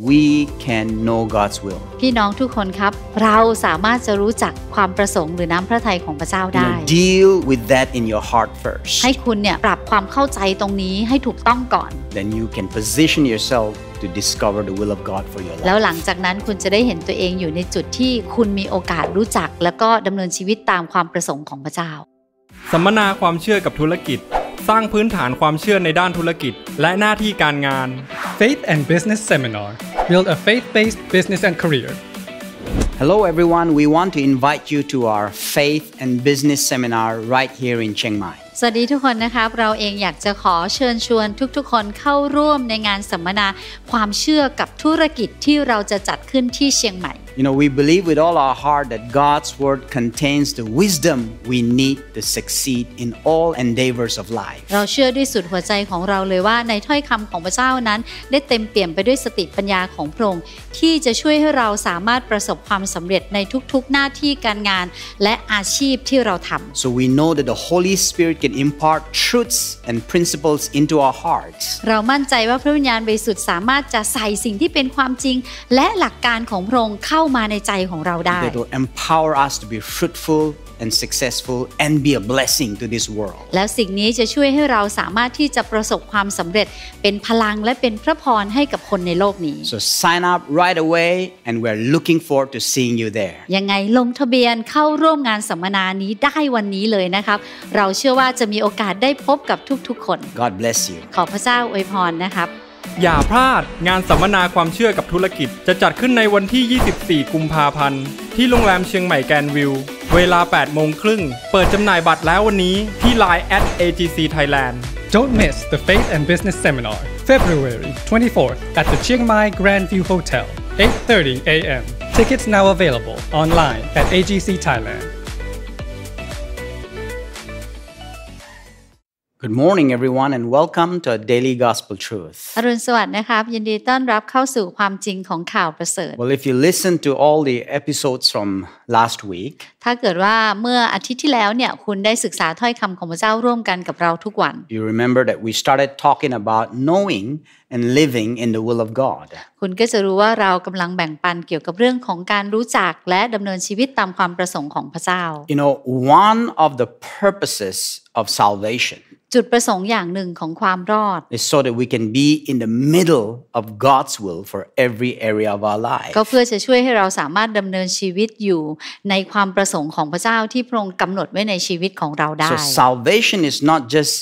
We can know God's will พี่น้องทุกคนครับ เราสามารถจะรู้จักความประสงค์หรือน้ำพระทัยของพระเจ้าได้ Deal with that in your heart first ให้คุณเนี่ยปรับความเข้าใจตรงนี้ให้ถูกต้องก่อน Then you can position yourself to discover the will of God for your life แล้วหลังจากนั้นคุณจะได้เห็นตัวเองอยู่ในจุดที่คุณมีโอกาสรู้จัก แล้วก็ดำเนินชีวิตตามความประสงค์ของพระเจ้า สัมมนาความเชื่อกับธุรกิจสร้างพื้นฐานความเชื่อในด้านธุรกิจ และหน้าที่การงาน Faith and Business Seminar Build a faith-based business and career Hello everyone we want to invite you to our Faith and Business Seminar right here in Chiang Mai สวัสดีทุกคนนะครับเราเองอยากจะขอเชิญชวนทุกๆ คนเข้าร่วมในงานสัมมนา ความเชื่อกับธุรกิจที่เราจะจัดขึ้นที่เชียงใหม่ You know, we believe with all our heart that God's Word contains the wisdom we need to succeed in all endeavors of life. เราเชื่อด้วยสุดหัวใจของเราเลยว่า ในถ้อยคำของพระเจ้านั้น ได้เต็มเปี่ยมไปด้วยสติปัญญาของพระองค์ที่จะช่วยให้เราสามารถประสบความสำเร็จในทุกๆหน้าที่การงานและอาชีพที่เราทำ So we know that the Holy Spirit can impart truths and principles into our hearts. เรามั่นใจว่าพระวิญญาณบริสุทธิ์สามารถจะใส่สิ่งที่เป็นความจริง และหลักการของพระองค์เข้ามาในใจของเราได้ That will empower us to be fruitful and successful and be a blessing to this world แล้วสิ่งนี้จะช่วยให้เราสามารถที่จะประสบความสำเร็จเป็นพลังและเป็นพระพรให้กับคนในโลกนี้ So sign up right away and we're looking forward to seeing you there ยังไงลงทะเบียนเข้าร่วมงานสัมมนานี้ได้วันนี้เลยนะครับ เราเชื่อว่าจะมีโอกาสได้พบกับทุก ๆ คน God bless you ขอพระเจ้าอวยพรนะครับอย่าพลาดงานสัมมนาความเชื่อกับธุรกิจจะจัดขึ้นในวันที่ 24 กุมภาพันธ์ ที่โรงแรมเชียงใหม่แกนวิว เวลา 8 โมงครึ่ง เปิดจำหน่ายบัตรแล้ววันนี้ที่ Line at AGC Thailand Don't miss the Faith and Business Seminar February 24th at the Chiang Mai Grand View Hotel 8.30 a.m. Tickets now available online at AGC Thailand Good morning, everyone, and welcome to a daily gospel truth. Well, if you listen to all the episodes from last week, ถ้าเกิดว่าเมื่ออาทิตย์ที่แล้วเนี่ยคุณได้ศึกษาถ้อยคำของพระเจ้าร่วมกันกับเราทุกวัน You remember that we started talking about knowing and living in the will of God คุณก็จะรู้ว่าเรากำลังแบ่งปันเกี่ยวกับเรื่องของการรู้จักและดำเนินชีวิตตามความประสงค์ของพระเจ้า You know one of the purposes of salvation จุดประสงค์อย่างหนึ่งของความรอด is so that we can be in the middle of God's will for every area of our life ก็เพื่อจะช่วยให้เราสามารถดำเนินชีวิตอยู่ในความประสงค์ของพระเจ้าที่พระองค์กำหนดไว้ในชีวิตของเราได้ so salvation is not just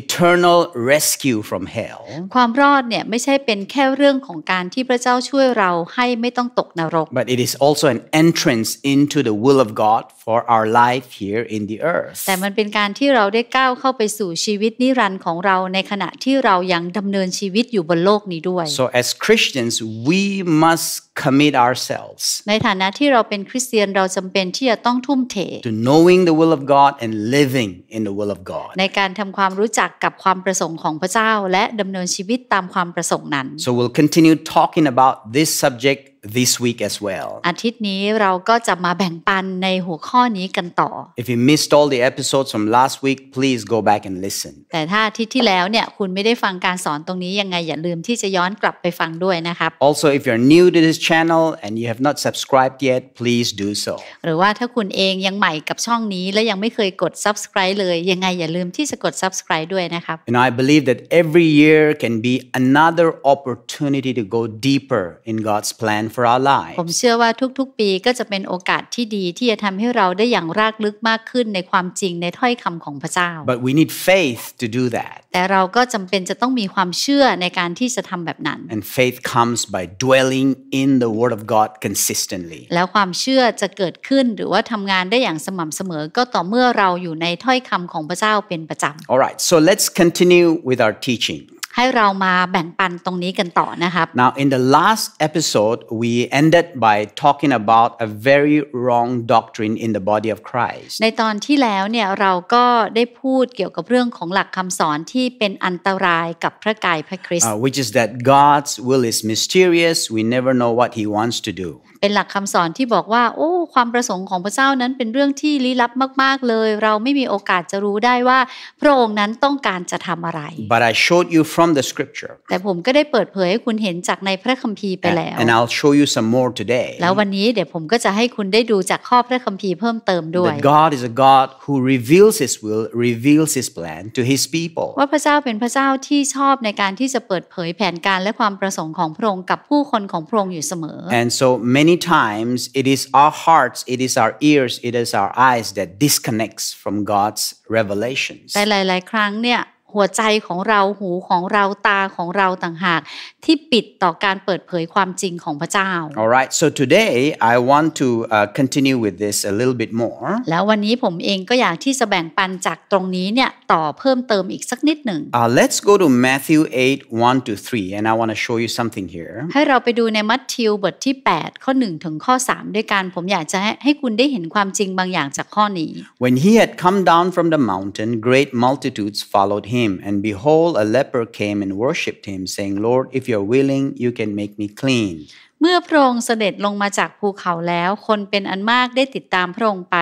eternal rescue from hell ความรอดเนี่ยไม่ใช่เป็นแค่เรื่องของการที่พระเจ้าช่วยเราให้ไม่ต้องตกนรก but it is also an entrance into the will of God for our life here in the earth แต่มันเป็นการที่เราได้ก้าวเข้าไปสู่ชีวิตนิรันดร์ของเราในขณะที่เรายังดำเนินชีวิตอยู่บนโลกนี้ด้วย so as Christians we must commit ourselves ในฐานะที่เราเป็นคริสเตียนเราจำเป็นที่จะต้องทุ่มเท to knowing the will of God and living in the will of God ในการทำความรู้จักกับความประสงค์ของพระเจ้าและดำเนินชีวิตตามความประสงค์นั้น so we'll continue talking about this subject this week as well อาทิตย์นี้เราก็จะมาแบ่งปันในหัวข้อนี้กันต่อ if you missed all the episodes from last week please go back and listen แต่ถ้าอาทิตย์ที่แล้วเนี่ยคุณไม่ได้ฟังการสอนตรงนี้ยังไงอย่าลืมที่จะย้อนกลับไปฟังด้วยนะครับ also if you're new to this channel and you have not subscribed yet please do so หรือว่าถ้าคุณเองยังใหม่กับช่องนี้และยังไม่เคยกด subscribe เลยยังไงอย่าลืมที่จะกด subscribe ด้วยนะครับ and I believe that every year can be another opportunity to go deeper in God's plan for our lives ผมเชื่อว่าทุก ๆปีก็จะเป็นโอกาสที่ดีที่จะทำให้เราได้อย่างรากลึกมากขึ้นในความจริงในถ้อยคำของพระเจ้า but we need faith to do that แต่เราก็จำเป็นจะต้องมีความเชื่อในการที่จะทำแบบนั้น and faith comes by dwelling in the word of God consistently แล้วความเชื่อจะเกิดขึ้นหรือว่าทำงานได้อย่างสม่ำเสมอ ก็ต่อเมื่อเราอยู่ในถ้อยคำของพระเจ้าเป็นประจำ alright so let's continue with our teaching ให้เรามาแบ่งปันตรงนี้กันต่อนะครับ Now in the last episode we ended by talking about a very wrong doctrine in the body of Christ ในตอนที่แล้วเนี่ยเราก็ได้พูดเกี่ยวกับเรื่องของหลักคำสอนที่เป็นอันตรายกับพระกายพระคริสต์ which is that God's will is mysterious we never know what He wants to do เป็นหลักคำสอนที่บอกว่าโอ้ความประสงค์ของพระเจ้านั้นเป็นเรื่องที่ลี้ลับมาก ๆเลย เราไม่มีโอกาสจะรู้ได้ว่าพระองค์นั้นต้องการจะทำอะไร But I showed you from the scripture แต่ผมก็ได้เปิดเผยให้คุณเห็นจากในพระคัมภีร์ไปแล้ว And I'll show you some more today แล้ววันนี้เดี๋ยวผมก็จะให้คุณได้ดูจากข้อพระคัมภีร์เพิ่มเติมด้วย That God is a God who reveals His will reveals His plan to His people ว่าพระเจ้าเป็นพระเจ้าที่ชอบในการที่จะเปิดเผยแผนการและความประสงค์ของพระองค์กับผู้คนของพระองค์อยู่เสมอ And so many times it is our hearts, it is our ears, it is our eyes that disconnects from God's revelations. แต่หลาย Alright so today I want to uh, continue with this a little bit more แล้ววันนี้ผมเองก็อยากที่จะแบ่งปันจากตรงนี้เนี่ยต่อเพิ่มเติมอีกสักนิดหนึ่ง uh, Let's go to Matthew 8 1 to 3 and I want to show you something here ให้เราไปดูในมัทธิวบทที่ When he had come down from the mountain great multitudes followed him and behold a leper came and worshipped him saying Lord if you're willing you can make me clean เมื่อพระองค์เสด็จลงมาจากภูเขาแล้ว คนเป็นอันมากได้ติดตามพระองค์ไป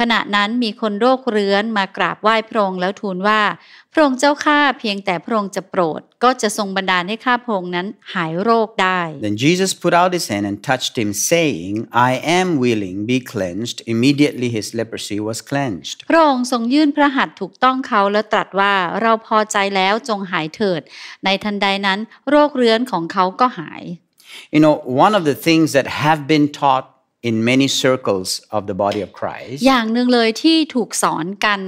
ขณะนั้นมีคนโรคเรื้อนมากราบไหว้พระองค์แล้วทูลว่าพระองค์เจ้าข้าเพียงแต่พระองค์จะโปรดก็จะทรงบันดาลให้ข้าพระองค์นั้นหายโรคได้ Then Jesus put out his hand and touched him saying I am willing be cleansed immediately his leprosy was cleansed พระองค์ทรงยื่นพระหัตถ์ถูกต้องเขาแล้วตรัสว่าเราพอใจแล้วจงหายเถิด ในทันใดนั้น โรคเรื้อนของเขาก็หาย You know, one of the things that have been taught in many circles of the body of Christ อย่างหนึ่งเลยที่ถูกสอนกัน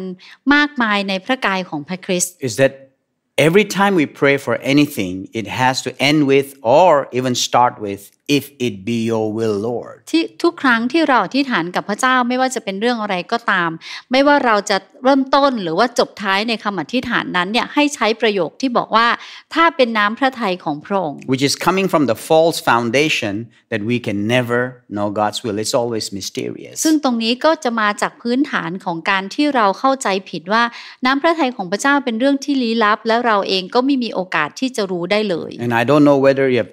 มากมายในพระกายของพระคริสต์ is that every time we pray for anything it has to end with or even start with if it be your will Lord ที่ทุกครั้งที่เราอธิษฐานกับพระเจ้าไม่ว่าจะเป็นเรื่องอะไรก็ตาม ไม่ว่าเราจะเริ่มต้นหรือว่าจบท้ายในคำอธิษฐานนั้นเนี่ยให้ใช้ประโยคที่บอกว่า ถ้าเป็นน้ำพระทัยของพระองค์ which is coming from the false foundation that we can never know God's will it's always mysterious ซึ่งตรงนี้ก็จะมาจากพื้นฐานของการที่เราเข้าใจผิดว่า น้ำพระทัยของพระเจ้าเป็นเรื่องที่ลี้ลับ และเราเองก็ไม่มีโอกาสที่จะรู้ได้เลย and I don't know whether you have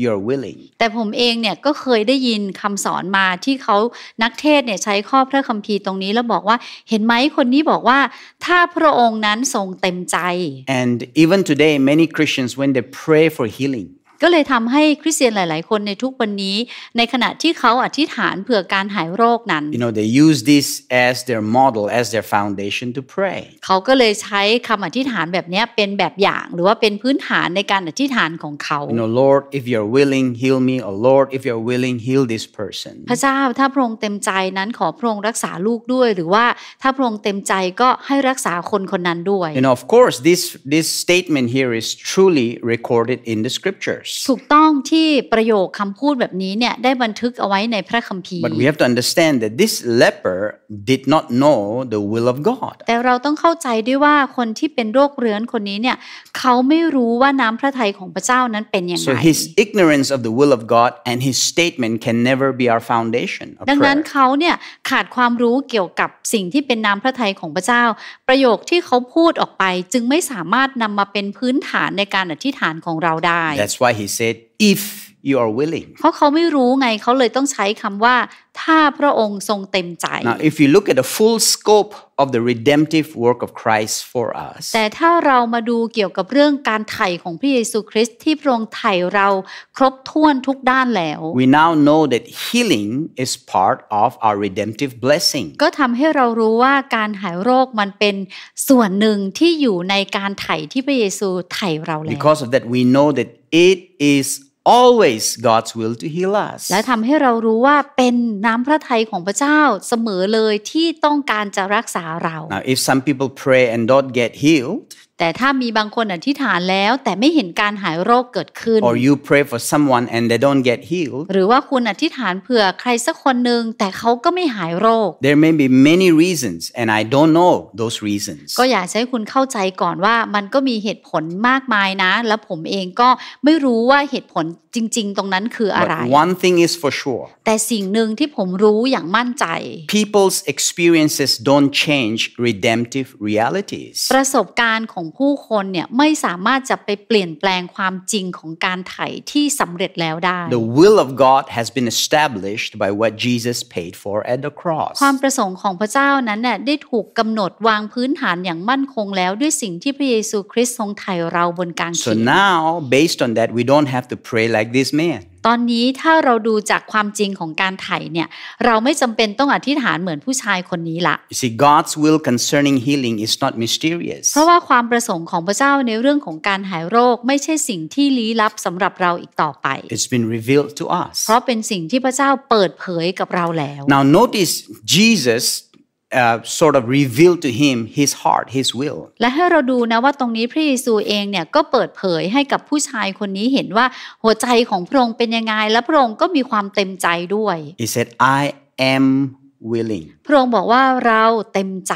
you're willing แต่ผมเองเนี่ยก็เคยได้ยินคำสอนมาที่เขานักเทศเนี่ยใช้ข้อพระคัมภีร์ตรงนี้ แล้วบอกว่าเห็นไหมคนนี้บอกว่าถ้าพระองค์นั้นทรงเต็มใจ and even today many Christians when they pray for healing ก็เลยทำให้คริสเตียนหลาย ๆ คนในทุกวันนี้ในขณะที่เขาอธิษฐานเผื่อการหายโรคนั้น You know they use this as their model as their foundation to pray เขา ก็เลยใช้คำอธิษฐานแบบนี้เป็นแบบอย่าง หรือว่าเป็นพื้นฐานในการอธิษฐานของเขา You know Lord if you're willing heal me or Lord if you're willing heal this person พระเจ้าถ้าพระองค์เต็มใจนั้นขอพระองค์รักษาลูกด้วย หรือว่าถ้าพระองค์เต็มใจก็ให้รักษาคนคนนั้นด้วย You know of course this this statement here is truly recorded in the scriptures ถูกต้องที่ประโยคคำพูดแบบนี้เนี่ยได้บันทึกเอาไว้ในพระคัมภีร์ But we have to understand that this leper did not know the will of God แต่เราต้องเข้าใจด้วยว่าคนที่เป็นโรคเรื้อนคนนี้เนี่ยเขาไม่รู้ว่าน้ำพระทัยของพระเจ้านั้นเป็นยังไง So his ignorance of the will of God and his statement can never be our foundation ดังนั้นเขาเนี่ยขาดความรู้เกี่ยวกับสิ่งที่เป็นน้ำพระทัยของพระเจ้า ประโยคที่เขาพูดออกไปจึงไม่สามารถนำมาเป็นพื้นฐานในการอธิษฐานของเราได้ That's why he said if you are willing เพราะเขาไม่รู้ไงเขาเลยต้องใช้คำว่าถ้าพระองค์ทรงเต็มใจ now if you look at the full scope of the redemptive work of Christ for us แต่ถ้าเรามาดูเกี่ยวกับเรื่องการไถ่ของพระเยซูคริสต์ที่พระองค์ไถ่เราครบถ้วนทุกด้านแล้ว we now know that healing is part of our redemptive blessing ก็ทำให้เรารู้ว่าการหายโรคมันเป็นส่วนหนึ่งที่อยู่ในการไถ่ที่พระเยซูไถ่เราแล้ว because of that we know that it is always God's will to heal us และทำให้เรารู้ว่าเป็นน้ำพระทัยของพระเจ้าเสมอเลยที่ต้องการจะรักษาเรา Now if some people pray and don't get healed แต่ถ้ามีบางคนอธิษฐานแล้วแต่ไม่เห็นการหายโรคเกิดขึ้น or you pray for someone and they don't get healed หรือว่าคุณอธิษฐานเผื่อใครสักคนหนึ่งแต่เขาก็ไม่หายโรค there may be many reasons and I don't know those reasons ก็อยากให้คุณเข้าใจก่อนว่ามันก็มีเหตุผลมากมายนะ และผมเองก็ไม่รู้ว่าเหตุผลจริง ๆ ตรงนั้นคืออะไร But one thing is for sure แต่สิ่งหนึ่งที่ผมรู้อย่างมั่นใจ people's experiences don't change redemptive realities ประสบการณ์ของของผู้คนเนี่ยไม่สามารถจะไปเปลี่ยนแปลงความจริงของการไถ่ที่สำเร็จแล้วได้ The will of God has been established by what Jesus paid for at the cross ความประสงค์ของพระเจ้านั้นน่ยได้ถูกกำหนดวางพื้นฐานอย่างมั่นคงแล้วด้วยสิ่งที่พระเยซูคริสต์ทรงไถ่เราบนกางเขน So now based on that we don't have to pray like this man ตอนนี้ถ้าเราดูจากความจริงของการไถ่เนี่ยเราไม่จำเป็นต้องอธิษฐานเหมือนผู้ชายคนนี้ละ You see God's will concerning healing is not mysterious เพราะว่าความประสงค์ของพระเจ้าในเรื่องของการหายโรคไม่ใช่สิ่งที่ลี้ลับสำหรับเราอีกต่อไป It's been revealed to us เพราะเป็นสิ่งที่พระเจ้าเปิดเผยกับเราแล้ว Now notice Jesus sort of reveal to him his heart, his will. และให้เราดูนะว่าตรงนี้พระเยซูเองเนี่ยก็เปิดเผยให้กับผู้ชายคนนี้เห็นว่าหัวใจของพระองค์เป็นยังไงและพระองค์ก็มีความเต็มใจด้วย He said, "I am willing." พระองค์บอกว่าเราเต็มใจ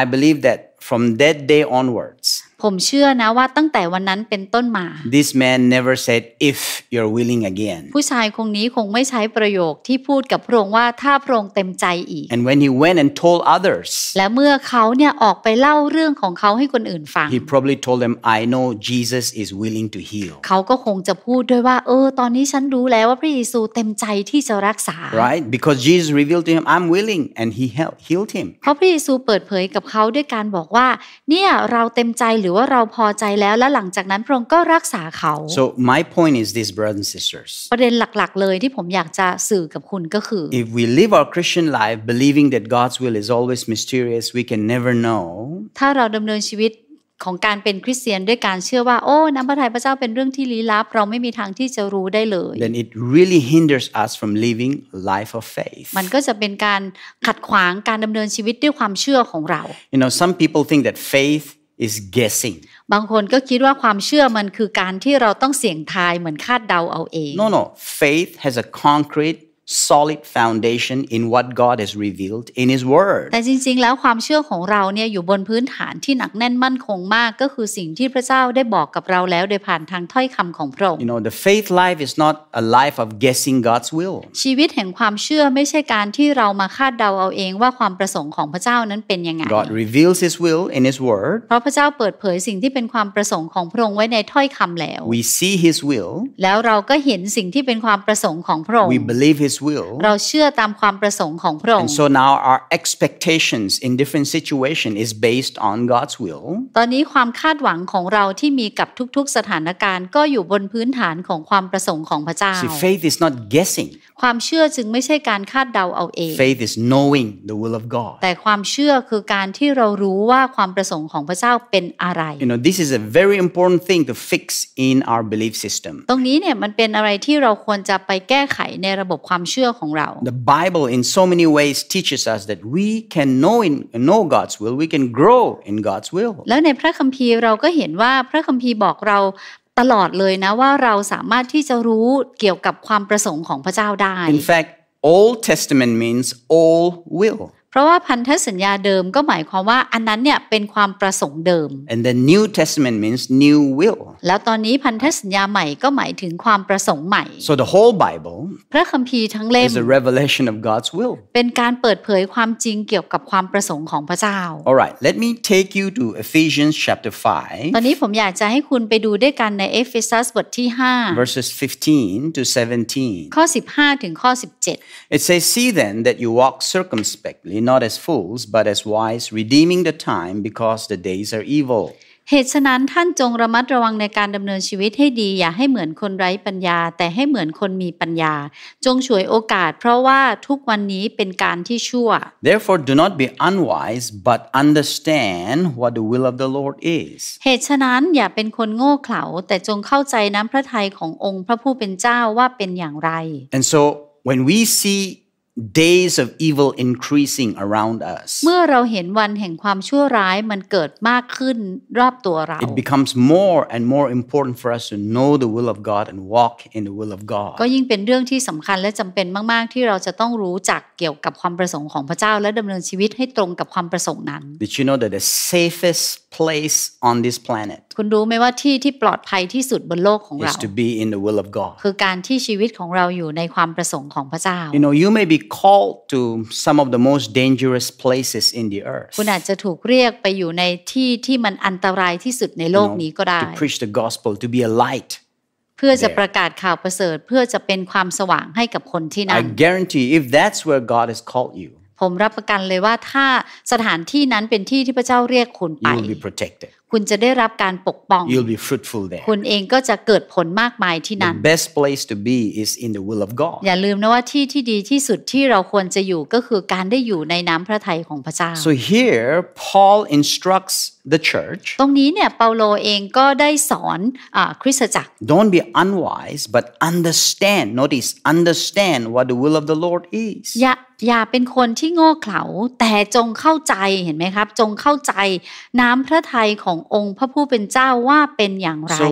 I believe that from that day onwards ผมเชื่อนะว่าตั้งแต่วันนั้นเป็นต้นมา This man never said if you're willing again ผู้ชายคงนี้คงไม่ใช้ประโยคที่พูดกับพระองค์ว่าถ้าพระองค์เต็มใจอีก And when he went and told others และเมื่อเขาเนี่ยออกไปเล่าเรื่องของเขาให้คนอื่นฟัง He probably told them I know Jesus is willing to heal เขาก็คงจะพูดด้วยว่าเออตอนนี้ฉันรู้แล้วว่าพระเยซูเต็มใจที่จะรักษา Right because Jesus revealed to him I'm willing and he healed him เพราะพระเยซูเปิดเผยกับเขาด้วยการบอกว่า เนี่ยเราเต็มใจหรือือว่าเราพอใจแล้วและหลังจากนั้นพระองค์ก็รักษาเขา so my point is this brothers and sisters ประเด็นหลักๆ เลยที่ผมอยากจะสื่อกับคุณก็คือ if we live our Christian life believing that God's will is always mysterious we can never know ถ้าเราดำเนินชีวิตของการเป็นคริสเตียนด้วยการเชื่อว่าโอ้น้ำพระทัยพระเจ้าเป็นเรื่องที่ลี้ลับเราไม่มีทางที่จะรู้ได้เลย then it really hinders us from living life of faith มันก็จะเป็นการขัดขวางการดำเนินชีวิตด้วยความเชื่อของเรา you know some people think that faith is guessing บางคนก็คิดว่าความเชื่อมันคือการที่เราต้องเสี่ยงทายเหมือนคาดเดาเอาเอง no no faith has a concrete solid foundation in what God has revealed in His Word แต่จริงๆแล้วความเชื่อของเราเนี่ยอยู่บนพื้นฐานที่หนักแน่นมั่นคงมาก ก็คือสิ่งที่พระเจ้าได้บอกกับเราแล้วโดยผ่านทางถ้อยคำของพระองค์ You know the faith life is not a life of guessing God's will ชีวิตแห่งความเชื่อไม่ใช่การที่เรามาคาดเดาเอาเองว่าความประสงค์ของพระเจ้านั้นเป็นยังไง God reveals His will in His Word เพราะพระเจ้าเปิดเผยสิ่งที่เป็นความประสงค์ของพระองค์ไว้ในถ้อยคำแล้ว We see His will แล้วเราก็เห็นสิ่งที่เป็นความประสงค์ของพระองค์ We believe His will เราเชื่อตามความประสงค์ของพระองค์ and so now our expectations in different situation is based on God's will ตอนนี้ความคาดหวังของเราที่มีกับทุกๆสถานการณ์ก็อยู่บนพื้นฐานของความประสงค์ของพระเจ้า See, faith is not guessing ความเชื่อจึงไม่ใช่การคาดเดาเอาเอง Faith is knowing the will of God แต่ความเชื่อคือการที่เรารู้ว่าความประสงค์ของพระเจ้าเป็นอะไร You know this is a very important thing to fix in our belief system ตรงนี้เนี่ยมันเป็นอะไรที่เราควรจะไปแก้ไขในระบบความเชื่อของเรา The Bible in so many ways teaches us that we can know in know God's will we can grow in God's will แล้วในพระคัมภีร์เราก็เห็นว่าพระคัมภีร์บอกเราตลอดเลยนะว่าเราสามารถที่จะรู้เกี่ยวกับความประสงค์ของพระเจ้าได้ In fact Old Testament means all will เพราะว่าพันธสัญญาเดิมก็หมายความว่าอันนั้นเนี่ยเป็นความประสงค์เดิม and the New Testament means new will แล้วตอนนี้พันธสัญญาใหม่ก็หมายถึงความประสงค์ใหม่ so the whole Bible พระคัมภีร์ทั้งเล่ม is a revelation of God's will เป็นการเปิดเผยความจริงเกี่ยวกับความประสงค์ของพระเจ้า all right let me take you to Ephesians chapter 5ตอนนี้ผมอยากจะให้คุณไปดูด้วยกันในเอเฟซัสบทที่5 verses 15 to 17 ข้อ15ถึงข้อ17 it says see then that you walk circumspectly not as fools but as wise redeeming the time because the days are evil เหตุฉะนั้นท่านจงระมัดระวังในการดำเนินชีวิตให้ดี อย่าให้เหมือนคนไร้ปัญญา แต่ให้เหมือนคนมีปัญญา จงฉวยโอกาส เพราะว่าทุกวันนี้เป็นการที่ชั่ว Therefore do not be unwise but understand what the will of the Lord is เหตุฉะนั้นอย่าเป็นคนโง่เขลาแต่จงเข้าใจน้ำพระทัยขององค์พระผู้เป็นเจ้าว่าเป็นอย่างไร And so when we see days of evil increasing around us เมื่อเราเห็นวันแห่งความชั่วร้ายมันเกิดมากขึ้นรอบตัวเรา it becomes more and more important for us to know the will of God and walk in the will of God ก็ยิ่งเป็นเรื่องที่สำคัญและจำเป็นมาก Did you know that the safest place on this planet คุณรู้ไหมว่าที่ที่ปลอดภัยที่สุดบนโลกของเรา to be in the will of God คือการที่ชีวิตของเราอยู่ในความประสงค์ของพระเจ้า you know you may be called to some of the most dangerous places in the earth คุณอาจจะถูกเรียกไปอยู่ในที่ที่มันอันตรายที่สุดในโลกนี้ก็ได้ to preach the gospel to be a light พื่อจะประกาศข่าวประเสริฐเพื่อจะเป็นความสว่างให้กับคนที่นั่น I guarantee if that's where God has called you ผมรับประกันเลยว่าถ้าสถานที่นั้นเป็นที่ที่พระเจ้าเรียกคุณไป you will be protected คุณจะได้รับการปกป้อง You'll be fruitful there คุณเองก็จะเกิดผลมากมายที่นั้น The best place to be is in the will of God อย่าลืมนะว่าที่ที่ดีที่สุดที่เราควรจะอยู่ก็คือการได้อยู่ในน้ำพระทัยของพระเจ้า So here Paul instructs the church ตรงนี้เนี่ยเปาโลเองก็ได้สอนคริสตจักร Don't be unwise but understand notice understand what the will of the Lord is อย่าอย่าเป็นคนที่โง่เขลาแต่จงเข้าใจเห็นไหมครับ จงเข้าใจน้ำพระทัยของององค์พระผู้เป็นเจ้าว่าเป็นอย่างไร so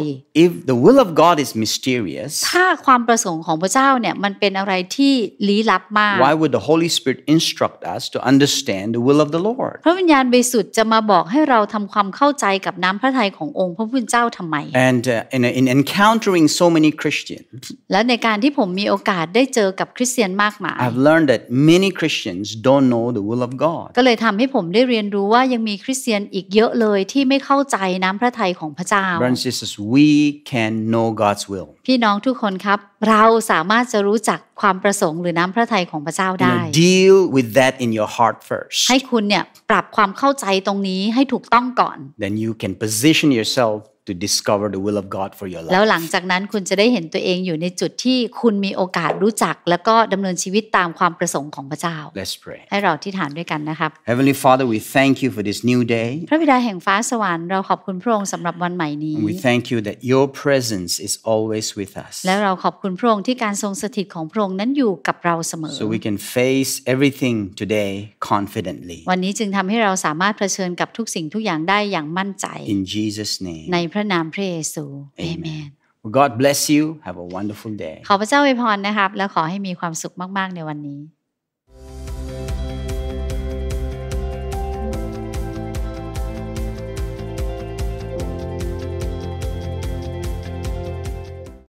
if the will of God is mysterious ถ้าความประสงค์ของพระเจ้าเนี่ยมันเป็นอะไรที่ลี้ลับมาก why would the Holy Spirit instruct us to understand the will of the Lord พระวิญญาณบริสุทธิ์จะมาบอกให้เราทำความเข้าใจกับน้ำพระทัยขององค์ พระผู้เป็นเจ้าทำไม and uh, in, in encountering so many Christians และในการที่ผมมีโอกาสได้เจอกับคริสเตียนมากมาย I've learned that many Christians don't know the will of God ก็เลยทำให้ผมได้เรียนรู้ว่ายังมีคริสเตียนอีกเยอะเลยที่ไม่เข้าาใจน้ำพระทัยของพระเจ้า b r o t h e r and sisters we can know God's will พี่น้องทุกคนครับ เราสามารถจะรู้จักความประสงค์หรือน้ำพระทัยของพระเจ้าได้ deal with that in your heart first ให้คุณเนี่ยปรับความเข้าใจตรงนี้ให้ถูกต้องก่อน then you can position yourself to discover the will of God for your life แล้วหลังจากนั้นคุณจะได้เห็นตัวเองอยู่ในจุดที่คุณมีโอกาสรู้จัก แล้วก็ดำเนินชีวิตตามความประสงค์ของพระเจ้า Let's pray ให้เราที่ฐานด้วยกันนะครับ Heavenly Father we thank you for this new day พระบิดาแห่งฟ้าสวรรค์เราขอบคุณพระองค์สำหรับวันใหม่นี้ We thank you that your presence is always with us และเราขอบคุณพระองค์ที่การทรงสถิตของพระองค์นั้นอยู่กับเราเสมอ So we can face everything today confidently วันนี้จึงทำให้เราสามารถเผชิญกับทุกสิ่งทุกอย่างได้อย่างมั่นใจ In Jesus name ในพระระนามพระเยซูเอเมน God bless you have a wonderful day ขอพระเจ้าอวยพรนะครับและขอให้มีความสุขมาก ๆ ในวันนี้